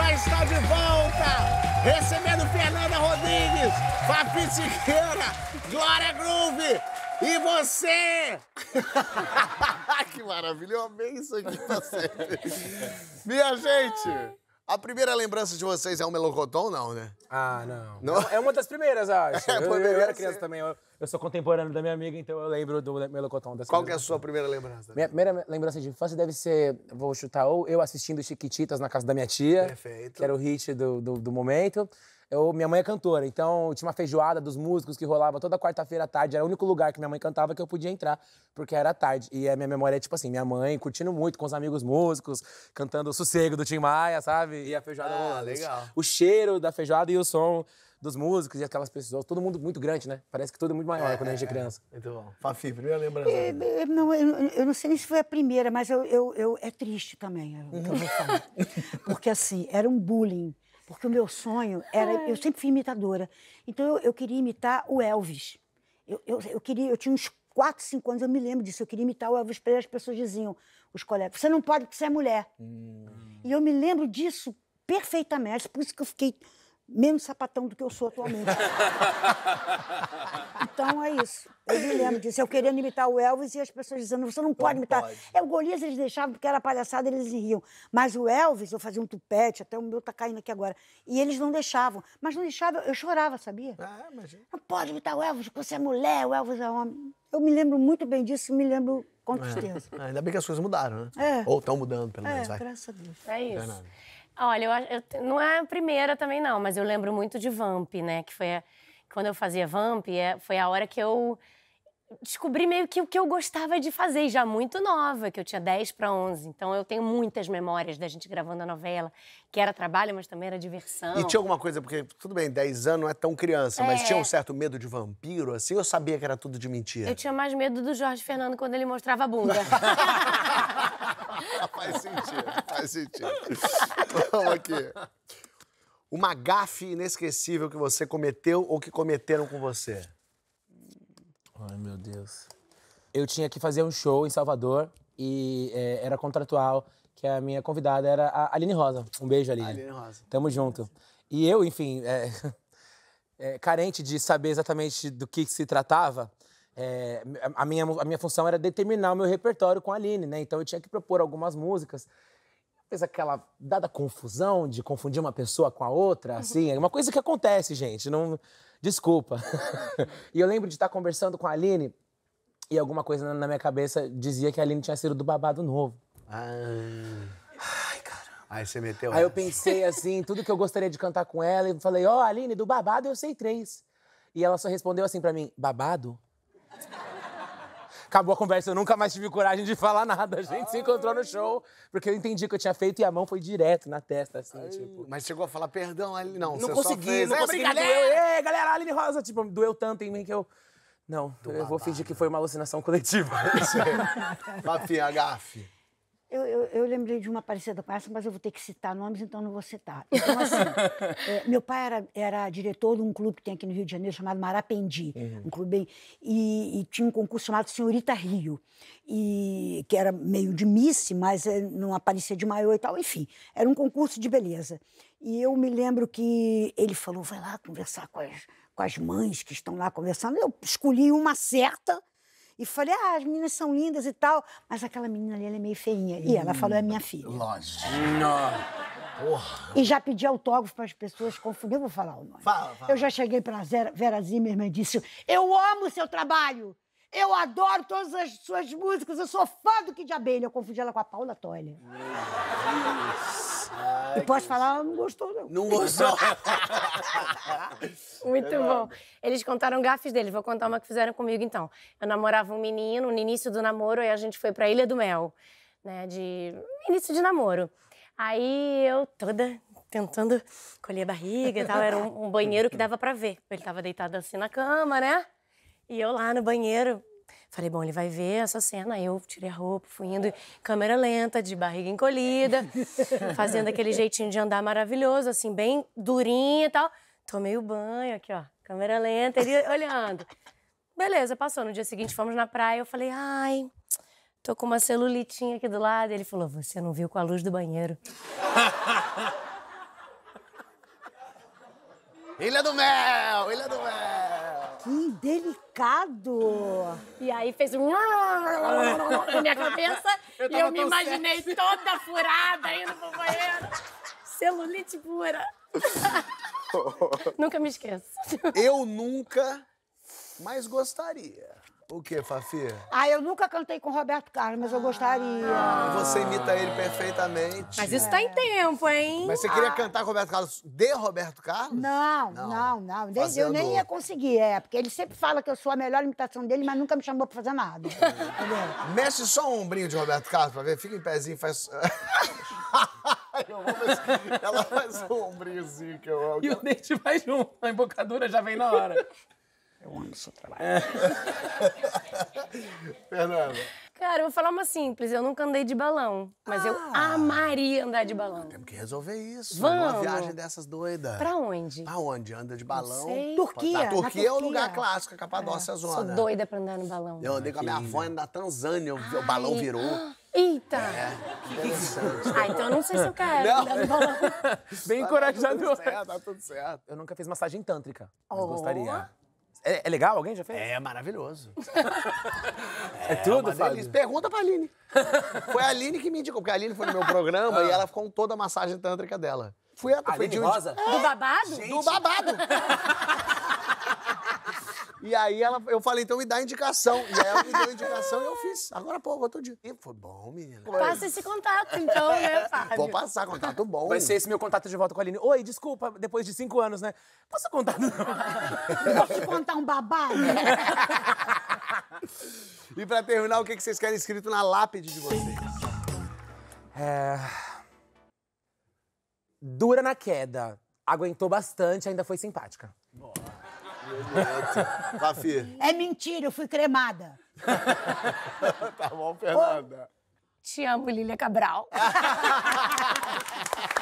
Só está de volta! Recebendo Fernanda Rodrigues, Fafi Siqueira, Glória Groove e você! que maravilha, eu amei isso aqui pra sempre. Minha gente, a primeira lembrança de vocês é o um melocotão, não, né? Ah, não. não? É uma das primeiras, acho. É, eu, eu era criança ser. também. Eu eu sou contemporâneo da minha amiga, então eu lembro do Melocotão. Dessa Qual que é a sua primeira lembrança? Minha primeira lembrança de infância deve ser, vou chutar, ou eu assistindo Chiquititas na casa da minha tia, Perfeito. que era o hit do, do, do momento. Eu, minha mãe é cantora, então tinha uma feijoada dos músicos que rolava toda quarta-feira à tarde. Era o único lugar que minha mãe cantava que eu podia entrar, porque era tarde. E a minha memória é tipo assim: minha mãe curtindo muito com os amigos músicos, cantando o sossego do Tim Maia, sabe? E a feijoada ah, rolando. legal. O cheiro da feijoada e o som dos músicos e aquelas pessoas. Todo mundo muito grande, né? Parece que todo é mundo maior é, quando a gente é, é, é, criança. Muito bom. Fafi, primeira lembrança. É, não, eu, eu, não sei nem se foi a primeira, mas eu, eu, eu é triste também o que eu vou falar. Porque assim, era um bullying. Porque o meu sonho era. Ai. Eu sempre fui imitadora. Então eu, eu queria imitar o Elvis. Eu, eu, eu, queria, eu tinha uns 4, 5 anos, eu me lembro disso. Eu queria imitar o Elvis para as pessoas diziam, os colegas, você não pode porque você é mulher. Hum. E eu me lembro disso perfeitamente, por isso que eu fiquei menos sapatão do que eu sou atualmente. então é isso. Eu me lembro disso. Eu querendo imitar o Elvis e as pessoas dizendo: você não pode, imitar. Pode. É, o Golias eles deixavam porque era palhaçada, eles riam. Mas o Elvis, eu fazia um tupete, até o meu tá caindo aqui agora. E eles não deixavam. Mas não deixavam, eu chorava, sabia? Ah, imagina. Não pode imitar o Elvis, porque você é mulher, o Elvis é homem. Eu me lembro muito bem disso, me lembro com é. tristeza. É. Ainda bem que as coisas mudaram, né? É. Ou estão mudando, pelo é, menos. É, vai. graças a Deus. É isso. Olha, eu, eu, não é a primeira também, não, mas eu lembro muito de Vamp, né? Que foi a, quando eu fazia Vamp, é, foi a hora que eu descobri meio que o que eu gostava de fazer, já muito nova, que eu tinha 10 para 11. Então eu tenho muitas memórias da gente gravando a novela, que era trabalho, mas também era diversão. E tinha alguma coisa, porque tudo bem, 10 anos não é tão criança, é... mas tinha um certo medo de vampiro, assim, eu sabia que era tudo de mentira. Eu tinha mais medo do Jorge Fernando quando ele mostrava a bunda. faz sentido, faz sentido. Vamos aqui. Uma gafe inesquecível que você cometeu ou que cometeram com você? Ai, meu Deus. Eu tinha que fazer um show em Salvador e é, era contratual que a minha convidada era a Aline Rosa. Um beijo, Aline. Aline Rosa. Tamo junto. E eu, enfim, é, é, carente de saber exatamente do que se tratava, é, a, minha, a minha função era determinar o meu repertório com a Aline, né? Então eu tinha que propor algumas músicas. Fez aquela dada confusão de confundir uma pessoa com a outra, uhum. assim. É uma coisa que acontece, gente. Não... Desculpa. e eu lembro de estar conversando com a Aline e alguma coisa na minha cabeça dizia que a Aline tinha sido do Babado Novo. Ah. Ai, caramba. Aí você meteu. Aí eu pensei assim, tudo que eu gostaria de cantar com ela, e falei, ó, oh, Aline, do babado eu sei três. E ela só respondeu assim para mim: babado? Acabou a conversa, eu nunca mais tive coragem de falar nada. A gente Ai. se encontrou no show, porque eu entendi o que eu tinha feito e a mão foi direto na testa, assim, Ai. tipo. Mas chegou a falar perdão ali, não. Não consegui, fez, não é consegui. Ei, galera, Aline Rosa, tipo, doeu tanto em mim que eu. Não, Do eu babado. vou fingir que foi uma alucinação coletiva. Mafinha, gafe. Eu, eu, eu, lembrei de uma parecida com essa, mas eu vou ter que citar nomes, então não vou citar. Então, assim, é, meu pai era, era diretor de um clube que tem aqui no Rio de Janeiro chamado Marapendi, uhum. um clube bem, e, e, tinha um concurso chamado Senhorita Rio, e, que era meio de Miss, mas é, não aparecia de maior e tal, enfim, era um concurso de beleza. E eu me lembro que ele falou, vai lá conversar com as, com as mães que estão lá conversando. Eu escolhi uma certa e falei, ah, as meninas são lindas e tal, mas aquela menina ali, ela é meio feinha. E ela falou, é minha filha. Lógico. Porra. E já pedi autógrafo para as pessoas, confundir, vou falar o nome. Fala, fala. Eu já cheguei para Vera Zimmerman e disse, eu amo o seu trabalho. Eu adoro todas as suas músicas, eu sou fã do Kid Abelha. Eu confundi ela com a Paula Toller. Ai, e posso falar, não gostou, não. Não gostou. Muito é bom. Eles contaram gafes deles. Vou contar uma que fizeram comigo, então. Eu namorava um menino no início do namoro, aí a gente foi pra Ilha do Mel, né? De início de namoro. Aí eu toda tentando colher a barriga e tal. Era um, um banheiro que dava para ver. Ele tava deitado assim na cama, né? E eu lá no banheiro, Falei, bom, ele vai ver essa cena. Aí eu tirei a roupa, fui indo, câmera lenta, de barriga encolhida, fazendo aquele jeitinho de andar maravilhoso, assim, bem durinha e tal. Tomei o banho aqui, ó, câmera lenta, ele olhando. Beleza, passou. No dia seguinte fomos na praia, eu falei, ai, tô com uma celulitinha aqui do lado. Ele falou, você não viu com a luz do banheiro. Ilha do Mel, Ilha do Mel. Que delicado! E aí fez um na minha cabeça eu e eu me imaginei toda furada indo pro banheiro. Celulite pura. nunca me esqueço. Eu nunca, mais gostaria. O que, Fafi? Ah, eu nunca cantei com Roberto Carlos, mas eu gostaria. Ah, você imita ele perfeitamente. Mas isso é. tá em tempo, hein? Mas você queria ah. cantar Roberto Carlos de Roberto Carlos? Não, não, não. não. Fazendo... Eu nem ia conseguir, é. Porque ele sempre fala que eu sou a melhor imitação dele, mas nunca me chamou pra fazer nada. Entendeu? Mexe só um ombrinho de Roberto Carlos pra ver. Fica em pezinho, faz... Ela faz um ombrinhozinho que eu amo. E o dente mais um. a embocadura já vem na hora. Eu amo o seu trabalho. Fernanda. Cara, eu vou falar uma simples. Eu nunca andei de balão, mas ah, eu amaria andar de balão. Temos que resolver isso. Vamos. Uma viagem dessas doidas. Pra onde? Pra onde? Anda de balão. Não sei. Turquia. Na Turquia, Turquia é o lugar clássico, a Capadócia é, Zona. Sou doida pra andar no balão. Eu andei com a minha avó na Tanzânia, Ai. o balão virou. Eita! É, ah, então eu não sei se eu quero. Não. Bem tá, tá encorajador. Tá tudo certo, tá tudo certo. Eu nunca fiz massagem tântrica, mas oh. gostaria. É, é, legal? Alguém já fez? É maravilhoso. é, é, tudo, Fábio? Pergunta pra Aline. Foi a Aline que me indicou, porque a Aline foi no meu programa ah. e ela ficou com toda a massagem tântrica dela. Fui a. Aline foi de um... Rosa? É, do babado? Gente. Do babado. E aí ela, eu falei, então me dá indicação. E aí ela me deu indicação e eu fiz. Agora, pô, outro dia. E foi bom, menina. Passa esse contato, então, né, Fábio? Vou passar, contato bom. Vai ser esse meu contato de volta com a Aline. Oi, desculpa, depois de cinco anos, né? Posso contar? Posso te contar um babado? e pra terminar, o que vocês querem escrito na lápide de vocês? É... Dura na queda. Aguentou bastante, ainda foi simpática. Boa. Rafi. É mentira, eu fui cremada. tá bom, Fernanda. Ô, te amo, Lília Cabral.